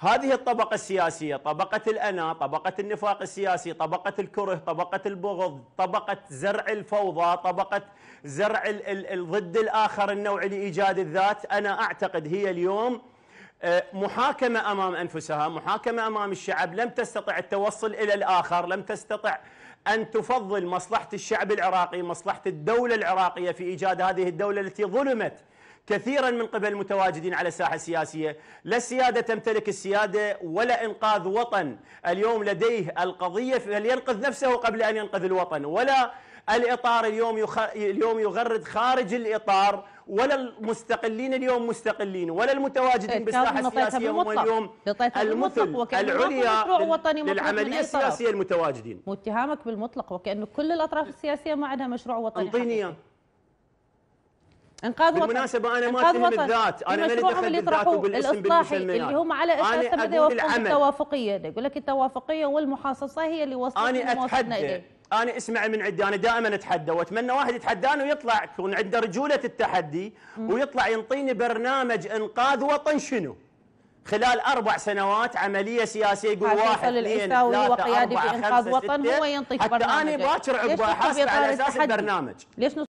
هذه الطبقة السياسية طبقة الأنا طبقة النفاق السياسي طبقة الكره طبقة البغض طبقة زرع الفوضى طبقة زرع ضد الآخر النوعي لإيجاد الذات أنا أعتقد هي اليوم آه، محاكمة أمام أنفسها محاكمة أمام الشعب لم تستطع التوصل إلى الآخر لم تستطع أن تفضل مصلحة الشعب العراقي مصلحة الدولة العراقية في إيجاد هذه الدولة التي ظلمت كثيرا من قبل المتواجدين على الساحه السياسيه، لا السياده تمتلك السياده ولا انقاذ وطن، اليوم لديه القضيه فلينقذ نفسه قبل ان ينقذ الوطن، ولا الاطار اليوم يخ... اليوم يغرد خارج الاطار ولا المستقلين اليوم مستقلين ولا المتواجدين طيب، بالساحه السياسيه هم اليوم المثل العليا وطني للعمليه السياسيه المتواجدين متهامك بالمطلق وكانه كل الاطراف السياسيه ما عندها مشروع وطني انطيني انقاذ وطن بالمناسبه انا ما اتهم الذات انا ما اتهم اللي طرحوه الاصلاحي اللي هم على اساسه بدا يوفقون التوافقيه يقول لك التوافقيه والمحاصصه هي اللي وصلت انا اتحدى انا اسمع من عندي انا دائما اتحدى واتمنى واحد يتحداني ويطلع يكون عنده رجوله التحدي ويطلع ينطيني برنامج انقاذ وطن شنو؟ خلال اربع سنوات عمليه سياسيه يقول واحد اثنين ثلاثه اربعه خمسه وطن هو ينطيك برنامج حتى انا باكر عقبه احاسب على اساس البرنامج ليش